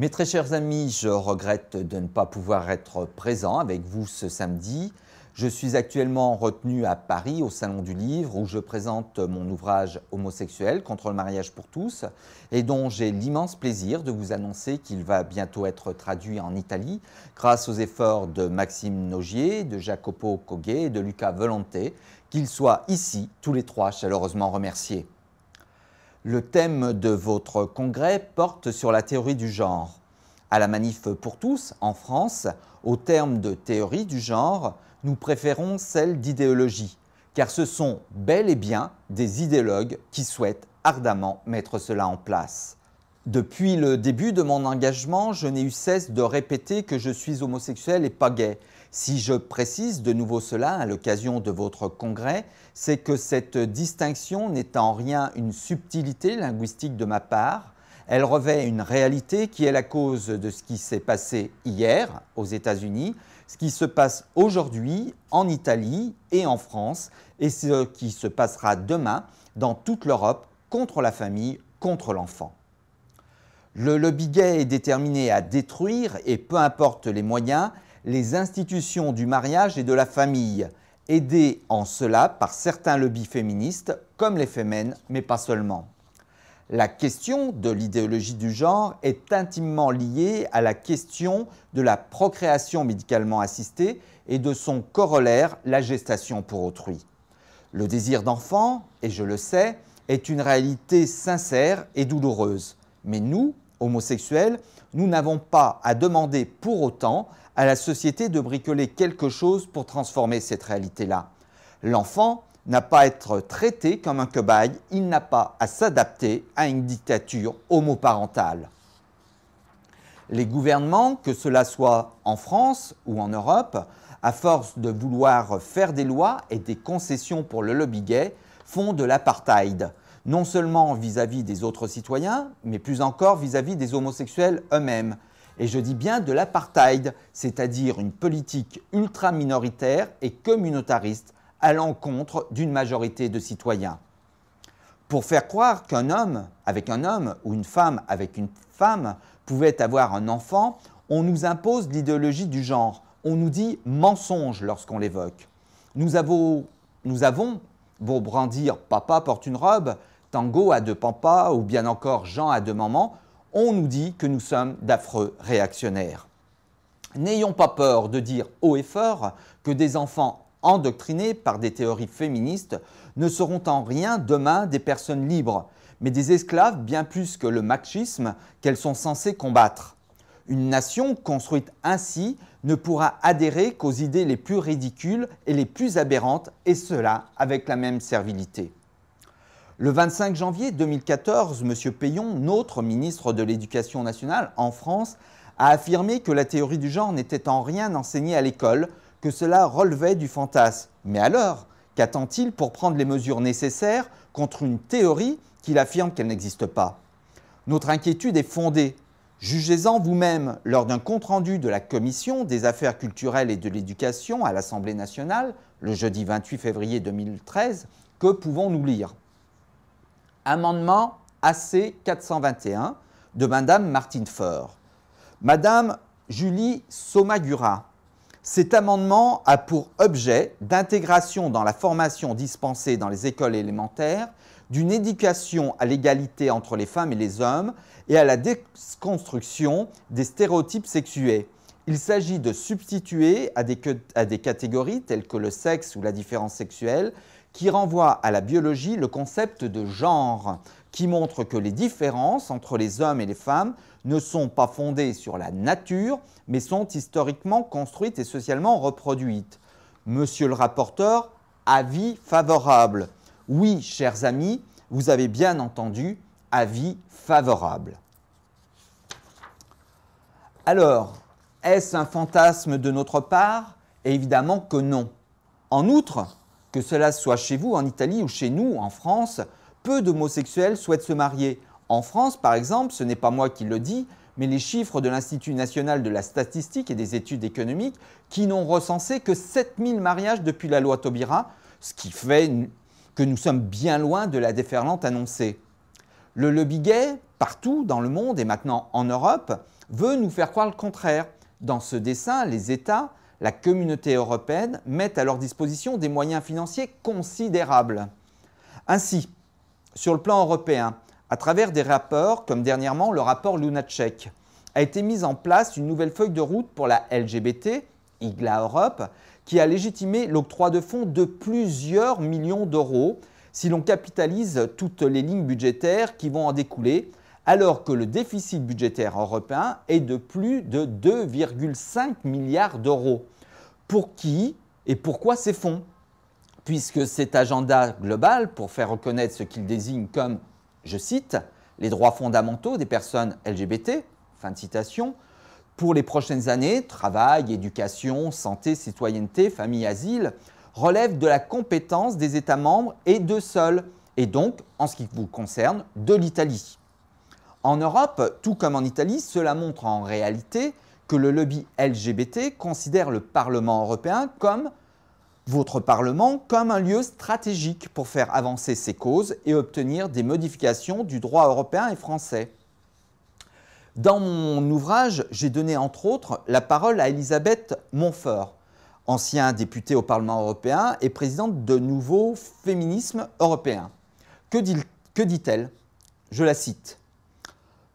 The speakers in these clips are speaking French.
Mes très chers amis, je regrette de ne pas pouvoir être présent avec vous ce samedi. Je suis actuellement retenu à Paris au Salon du Livre où je présente mon ouvrage homosexuel contre le mariage pour tous et dont j'ai l'immense plaisir de vous annoncer qu'il va bientôt être traduit en Italie grâce aux efforts de Maxime Nogier, de Jacopo Coguet et de Luca Volonté, qu'ils soient ici tous les trois chaleureusement remerciés. Le thème de votre congrès porte sur la théorie du genre. À la Manif pour tous, en France, au terme de théorie du genre, nous préférons celle d'idéologie, car ce sont bel et bien des idéologues qui souhaitent ardemment mettre cela en place. Depuis le début de mon engagement, je n'ai eu cesse de répéter que je suis homosexuel et pas gay, si je précise de nouveau cela à l'occasion de votre congrès, c'est que cette distinction n'est en rien une subtilité linguistique de ma part, elle revêt une réalité qui est la cause de ce qui s'est passé hier aux États-Unis, ce qui se passe aujourd'hui en Italie et en France, et ce qui se passera demain dans toute l'Europe contre la famille, contre l'enfant. Le lobby gay est déterminé à détruire, et peu importe les moyens, les institutions du mariage et de la famille, aidées en cela par certains lobbies féministes, comme les Femen, mais pas seulement. La question de l'idéologie du genre est intimement liée à la question de la procréation médicalement assistée et de son corollaire, la gestation pour autrui. Le désir d'enfant, et je le sais, est une réalité sincère et douloureuse. Mais nous, homosexuels, nous n'avons pas à demander pour autant à la société de bricoler quelque chose pour transformer cette réalité-là. L'enfant n'a pas à être traité comme un cobaye, il n'a pas à s'adapter à une dictature homoparentale. Les gouvernements, que cela soit en France ou en Europe, à force de vouloir faire des lois et des concessions pour le lobby gay, font de l'apartheid, non seulement vis-à-vis des autres citoyens, mais plus encore vis à -vis des homosexuels eux-mêmes, et je dis bien de l'apartheid, c'est-à-dire une politique ultra-minoritaire et communautariste à l'encontre d'une majorité de citoyens. Pour faire croire qu'un homme avec un homme ou une femme avec une femme pouvait avoir un enfant, on nous impose l'idéologie du genre. On nous dit mensonge lorsqu'on l'évoque. Nous avons, nous avons, beau brandir Papa porte une robe, Tango a deux pampas » ou bien encore Jean a deux mamans, on nous dit que nous sommes d'affreux réactionnaires. N'ayons pas peur de dire haut et fort que des enfants endoctrinés par des théories féministes ne seront en rien demain des personnes libres, mais des esclaves bien plus que le machisme qu'elles sont censées combattre. Une nation construite ainsi ne pourra adhérer qu'aux idées les plus ridicules et les plus aberrantes, et cela avec la même servilité. Le 25 janvier 2014, M. Payon, notre ministre de l'Éducation nationale en France, a affirmé que la théorie du genre n'était en rien enseignée à l'école, que cela relevait du fantasme. Mais alors, qu'attend-il pour prendre les mesures nécessaires contre une théorie qu'il affirme qu'elle n'existe pas Notre inquiétude est fondée. Jugez-en vous-même lors d'un compte-rendu de la Commission des affaires culturelles et de l'éducation à l'Assemblée nationale, le jeudi 28 février 2013, que pouvons-nous lire amendement AC 421 de Madame Martine Faure. Madame Julie Somagura. Cet amendement a pour objet d'intégration dans la formation dispensée dans les écoles élémentaires d'une éducation à l'égalité entre les femmes et les hommes et à la déconstruction des stéréotypes sexués. Il s'agit de substituer à des catégories telles que le sexe ou la différence sexuelle qui renvoie à la biologie le concept de genre, qui montre que les différences entre les hommes et les femmes ne sont pas fondées sur la nature, mais sont historiquement construites et socialement reproduites. Monsieur le rapporteur, avis favorable. Oui, chers amis, vous avez bien entendu, avis favorable. Alors, est-ce un fantasme de notre part Évidemment que non. En outre, que cela soit chez vous en Italie ou chez nous en France, peu d'homosexuels souhaitent se marier. En France, par exemple, ce n'est pas moi qui le dis, mais les chiffres de l'Institut national de la statistique et des études économiques qui n'ont recensé que 7000 mariages depuis la loi Taubira, ce qui fait que nous sommes bien loin de la déferlante annoncée. Le lobby gay, partout dans le monde et maintenant en Europe, veut nous faire croire le contraire. Dans ce dessin, les États la communauté européenne met à leur disposition des moyens financiers considérables. Ainsi, sur le plan européen, à travers des rapports comme dernièrement le rapport Lunacek, a été mise en place une nouvelle feuille de route pour la LGBT, IGLA Europe, qui a légitimé l'octroi de fonds de plusieurs millions d'euros si l'on capitalise toutes les lignes budgétaires qui vont en découler, alors que le déficit budgétaire européen est de plus de 2,5 milliards d'euros. Pour qui et pourquoi ces fonds Puisque cet agenda global, pour faire reconnaître ce qu'il désigne comme, je cite, les droits fondamentaux des personnes LGBT, fin de citation, pour les prochaines années, travail, éducation, santé, citoyenneté, famille, asile, relève de la compétence des États membres et de seuls, et donc, en ce qui vous concerne, de l'Italie. En Europe, tout comme en Italie, cela montre en réalité que le lobby LGBT considère le Parlement européen comme votre Parlement comme un lieu stratégique pour faire avancer ses causes et obtenir des modifications du droit européen et français. Dans mon ouvrage, j'ai donné entre autres la parole à Elisabeth Montfort, ancien députée au Parlement européen et présidente de Nouveau Féminisme européen. Que dit-elle Je la cite.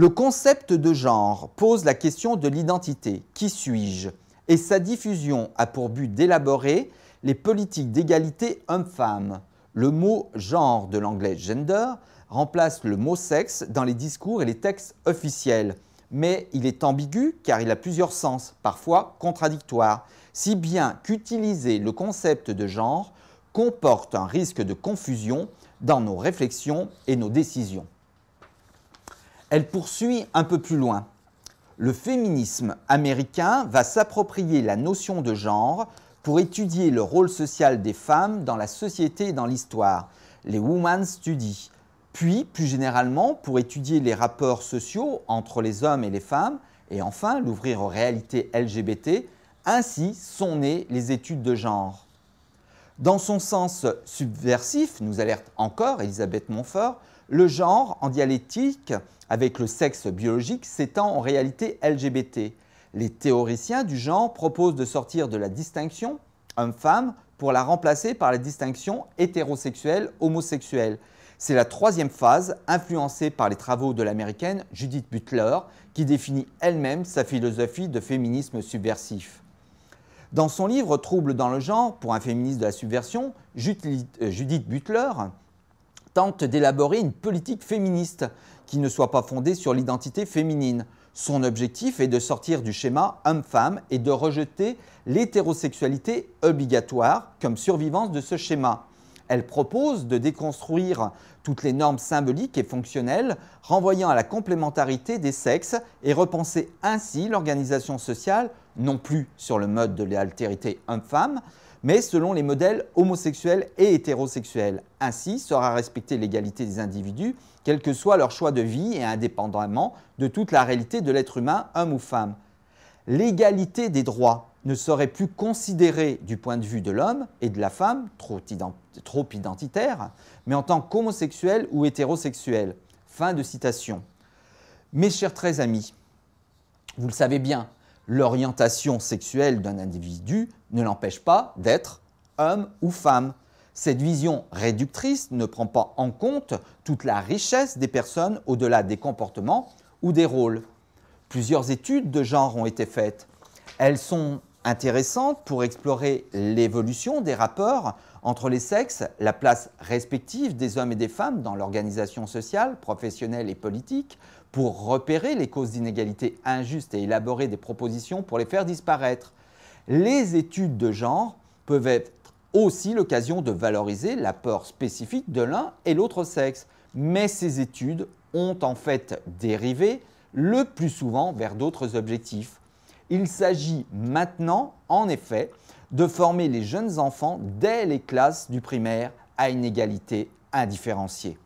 Le concept de genre pose la question de l'identité, qui suis-je Et sa diffusion a pour but d'élaborer les politiques d'égalité homme-femme. Le mot genre de l'anglais gender remplace le mot sexe dans les discours et les textes officiels. Mais il est ambigu car il a plusieurs sens, parfois contradictoires, si bien qu'utiliser le concept de genre comporte un risque de confusion dans nos réflexions et nos décisions. Elle poursuit un peu plus loin. Le féminisme américain va s'approprier la notion de genre pour étudier le rôle social des femmes dans la société et dans l'histoire, les Women's Studies, puis plus généralement pour étudier les rapports sociaux entre les hommes et les femmes, et enfin l'ouvrir aux réalités LGBT, ainsi sont nées les études de genre. Dans son sens subversif, nous alerte encore Elisabeth Montfort, le genre, en dialectique, avec le sexe biologique, s'étend en réalité LGBT. Les théoriciens du genre proposent de sortir de la distinction homme-femme pour la remplacer par la distinction hétérosexuelle-homosexuelle. C'est la troisième phase, influencée par les travaux de l'américaine Judith Butler, qui définit elle-même sa philosophie de féminisme subversif. Dans son livre Trouble dans le genre pour un féministe de la subversion, Judith euh, Butler tente d'élaborer une politique féministe qui ne soit pas fondée sur l'identité féminine. Son objectif est de sortir du schéma homme-femme et de rejeter l'hétérosexualité obligatoire comme survivance de ce schéma. Elle propose de déconstruire toutes les normes symboliques et fonctionnelles renvoyant à la complémentarité des sexes et repenser ainsi l'organisation sociale non plus sur le mode de l'altérité homme-femme, mais selon les modèles homosexuels et hétérosexuels. Ainsi sera respectée l'égalité des individus, quel que soit leur choix de vie et indépendamment de toute la réalité de l'être humain, homme ou femme. L'égalité des droits ne serait plus considérée du point de vue de l'homme et de la femme, trop, identitaire, mais en tant qu'homosexuel ou hétérosexuel. Fin de citation. Mes chers très amis, vous le savez bien, l'orientation sexuelle d'un individu ne l'empêche pas d'être homme ou femme. Cette vision réductrice ne prend pas en compte toute la richesse des personnes au-delà des comportements ou des rôles. Plusieurs études de genre ont été faites. Elles sont intéressantes pour explorer l'évolution des rapports entre les sexes, la place respective des hommes et des femmes dans l'organisation sociale, professionnelle et politique, pour repérer les causes d'inégalités injustes et élaborer des propositions pour les faire disparaître. Les études de genre peuvent être aussi l'occasion de valoriser l'apport spécifique de l'un et l'autre sexe, mais ces études ont en fait dérivé le plus souvent vers d'autres objectifs. Il s'agit maintenant, en effet, de former les jeunes enfants dès les classes du primaire à une égalité indifférenciée.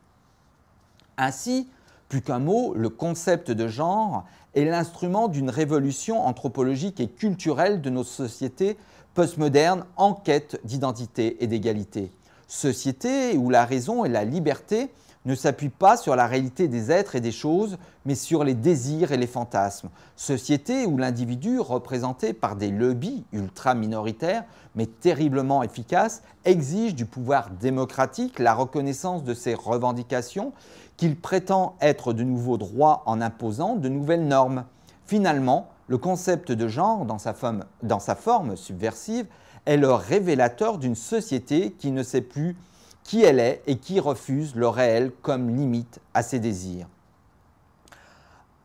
Ainsi, plus qu'un mot, le concept de genre est l'instrument d'une révolution anthropologique et culturelle de nos sociétés postmodernes en quête d'identité et d'égalité. Société où la raison et la liberté ne s'appuie pas sur la réalité des êtres et des choses, mais sur les désirs et les fantasmes. Société où l'individu, représenté par des lobbies ultra minoritaires, mais terriblement efficaces, exige du pouvoir démocratique la reconnaissance de ses revendications, qu'il prétend être de nouveaux droits en imposant de nouvelles normes. Finalement, le concept de genre, dans sa forme, dans sa forme subversive, est le révélateur d'une société qui ne sait plus qui elle est et qui refuse le réel comme limite à ses désirs.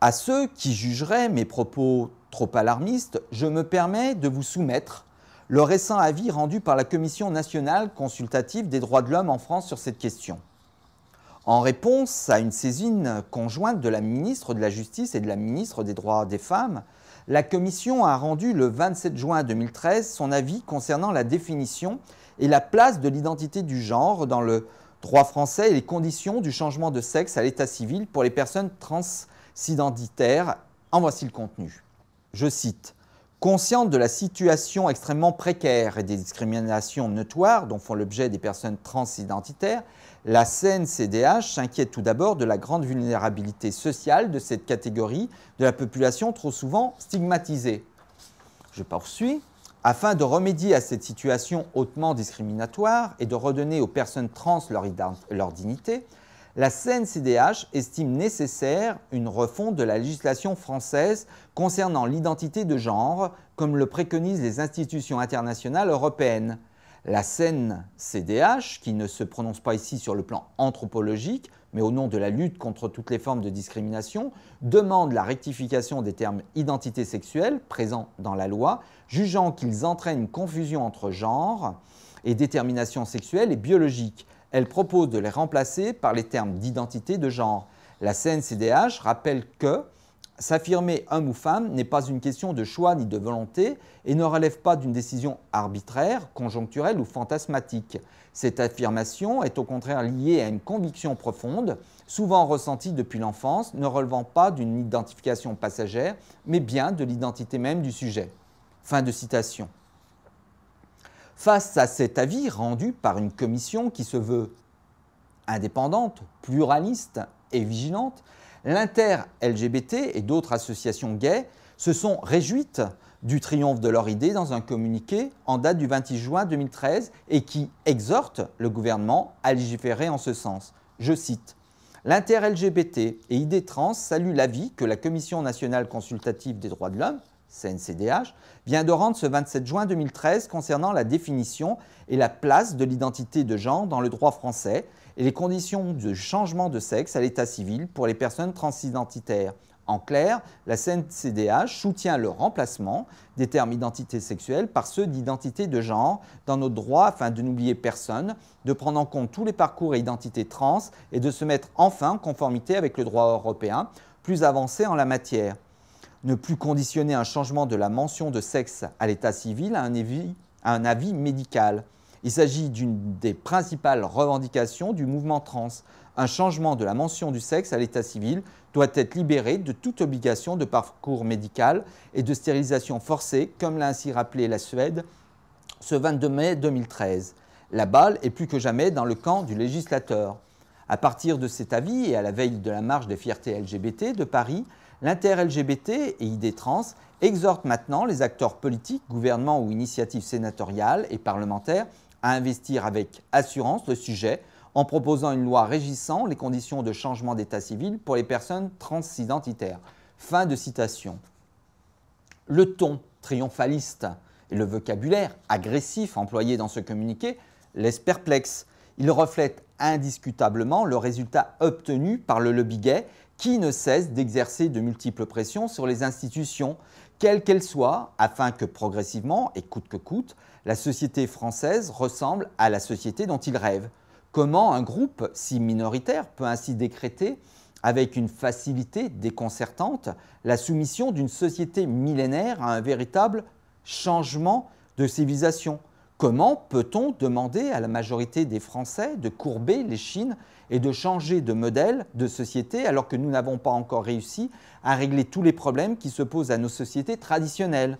À ceux qui jugeraient mes propos trop alarmistes, je me permets de vous soumettre le récent avis rendu par la Commission nationale consultative des droits de l'homme en France sur cette question. En réponse à une saisine conjointe de la ministre de la Justice et de la ministre des Droits des Femmes, la Commission a rendu le 27 juin 2013 son avis concernant la définition et la place de l'identité du genre dans le droit français et les conditions du changement de sexe à l'état civil pour les personnes transidentitaires. En voici le contenu. Je cite Consciente de la situation extrêmement précaire et des discriminations notoires dont font l'objet des personnes transidentitaires, la CNCDH s'inquiète tout d'abord de la grande vulnérabilité sociale de cette catégorie de la population trop souvent stigmatisée. Je poursuis. Afin de remédier à cette situation hautement discriminatoire et de redonner aux personnes trans leur, leur dignité, la CNCDH estime nécessaire une refonte de la législation française concernant l'identité de genre, comme le préconisent les institutions internationales européennes. La CNCDH, qui ne se prononce pas ici sur le plan anthropologique, mais au nom de la lutte contre toutes les formes de discrimination, demande la rectification des termes identité sexuelle présents dans la loi, jugeant qu'ils entraînent confusion entre genre et détermination sexuelle et biologique elle propose de les remplacer par les termes d'identité de genre. La CNCDH rappelle que s'affirmer homme ou femme n'est pas une question de choix ni de volonté et ne relève pas d'une décision arbitraire, conjoncturelle ou fantasmatique. Cette affirmation est au contraire liée à une conviction profonde, souvent ressentie depuis l'enfance, ne relevant pas d'une identification passagère, mais bien de l'identité même du sujet. Fin de citation. Face à cet avis rendu par une commission qui se veut indépendante, pluraliste et vigilante, l'inter-LGBT et d'autres associations gays se sont réjouites du triomphe de leur idée dans un communiqué en date du 26 juin 2013 et qui exhorte le gouvernement à légiférer en ce sens. Je cite L'inter-LGBT et ID trans saluent l'avis que la Commission nationale consultative des droits de l'homme, CNCDH, vient de rendre ce 27 juin 2013 concernant la définition et la place de l'identité de genre dans le droit français et les conditions de changement de sexe à l'état civil pour les personnes transidentitaires. En clair, la CNCDH soutient le remplacement des termes identité sexuelle par ceux d'identité de genre dans notre droit afin de n'oublier personne, de prendre en compte tous les parcours et identités trans et de se mettre enfin en conformité avec le droit européen plus avancé en la matière ne plus conditionner un changement de la mention de sexe à l'état civil à un, avis, médical. Il s'agit d'une des principales revendications du mouvement trans. Un changement de la mention du sexe à l'état civil doit être libéré de toute obligation de parcours médical et de stérilisation forcée, comme l'a ainsi rappelé la Suède ce 22 mai 2013. La balle est plus que jamais dans le camp du législateur. À partir de cet avis et à la veille de la marche des fiertés LGBT de Paris, L'inter-LGBT et id trans exhortent maintenant les acteurs politiques, gouvernements ou initiatives sénatoriales et parlementaires à investir avec assurance le sujet en proposant une loi régissant les conditions de changement d'état civil pour les personnes transidentitaires. Fin de citation. Le ton triomphaliste et le vocabulaire agressif employé dans ce communiqué laissent perplexe. Il reflète indiscutablement le résultat obtenu par le lobby gay qui ne cesse d'exercer de multiples pressions sur les institutions, quelles qu'elles soient, afin que progressivement, et coûte que coûte, la société française ressemble à la société dont il rêve. Comment un groupe si minoritaire peut ainsi décréter, avec une facilité déconcertante, la soumission d'une société millénaire à un véritable changement de civilisation Comment peut-on demander à la majorité des Français de courber les chines et de changer de modèle de société alors que nous n'avons pas encore réussi à régler tous les problèmes qui se posent à nos sociétés traditionnelles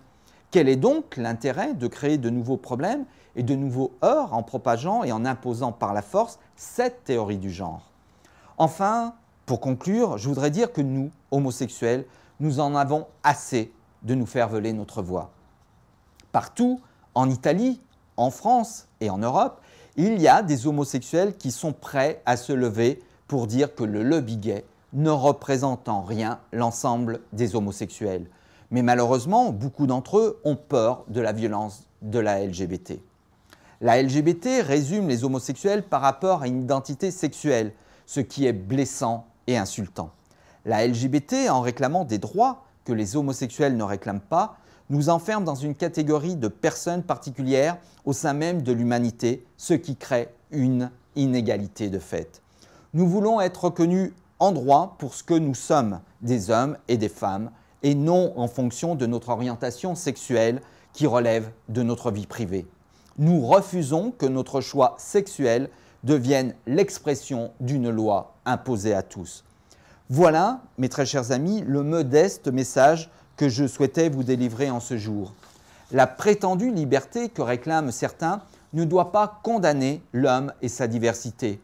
Quel est donc l'intérêt de créer de nouveaux problèmes et de nouveaux heurts en propageant et en imposant par la force cette théorie du genre Enfin, pour conclure, je voudrais dire que nous, homosexuels, nous en avons assez de nous faire voler notre voix. Partout, en Italie, en France et en Europe, il y a des homosexuels qui sont prêts à se lever pour dire que le lobby gay ne représente en rien l'ensemble des homosexuels. Mais malheureusement, beaucoup d'entre eux ont peur de la violence de la LGBT. La LGBT résume les homosexuels par rapport à une identité sexuelle, ce qui est blessant et insultant. La LGBT, en réclamant des droits que les homosexuels ne réclament pas, nous enferme dans une catégorie de personnes particulières au sein même de l'humanité, ce qui crée une inégalité de fait. Nous voulons être reconnus en droit pour ce que nous sommes, des hommes et des femmes, et non en fonction de notre orientation sexuelle qui relève de notre vie privée. Nous refusons que notre choix sexuel devienne l'expression d'une loi imposée à tous. Voilà, mes très chers amis, le modeste message que je souhaitais vous délivrer en ce jour. La prétendue liberté que réclament certains ne doit pas condamner l'homme et sa diversité.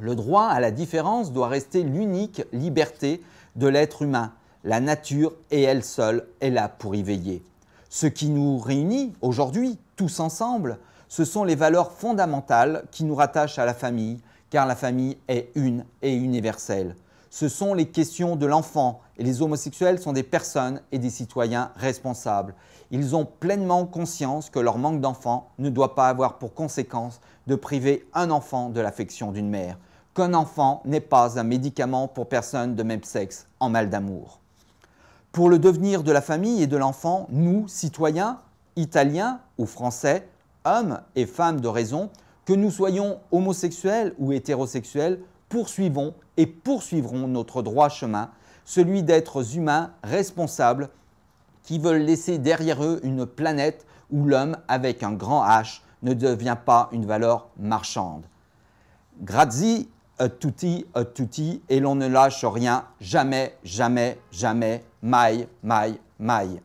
Le droit à la différence doit rester l'unique liberté de l'être humain. La nature et elle seule est là pour y veiller. Ce qui nous réunit aujourd'hui, tous ensemble, ce sont les valeurs fondamentales qui nous rattachent à la famille, car la famille est une et universelle. Ce sont les questions de l'enfant et les homosexuels sont des personnes et des citoyens responsables. Ils ont pleinement conscience que leur manque d'enfant ne doit pas avoir pour conséquence de priver un enfant de l'affection d'une mère, qu'un enfant n'est pas un médicament pour personne de même sexe en mal d'amour. Pour le devenir de la famille et de l'enfant, nous, citoyens, italiens ou français, hommes et femmes de raison, que nous soyons homosexuels ou hétérosexuels, poursuivons et poursuivrons notre droit chemin, celui d'êtres humains responsables qui veulent laisser derrière eux une planète où l'homme avec un grand H ne devient pas une valeur marchande. Grazie a tutti, a tutti, et l'on ne lâche rien, jamais, jamais, jamais, mai, mai, mai.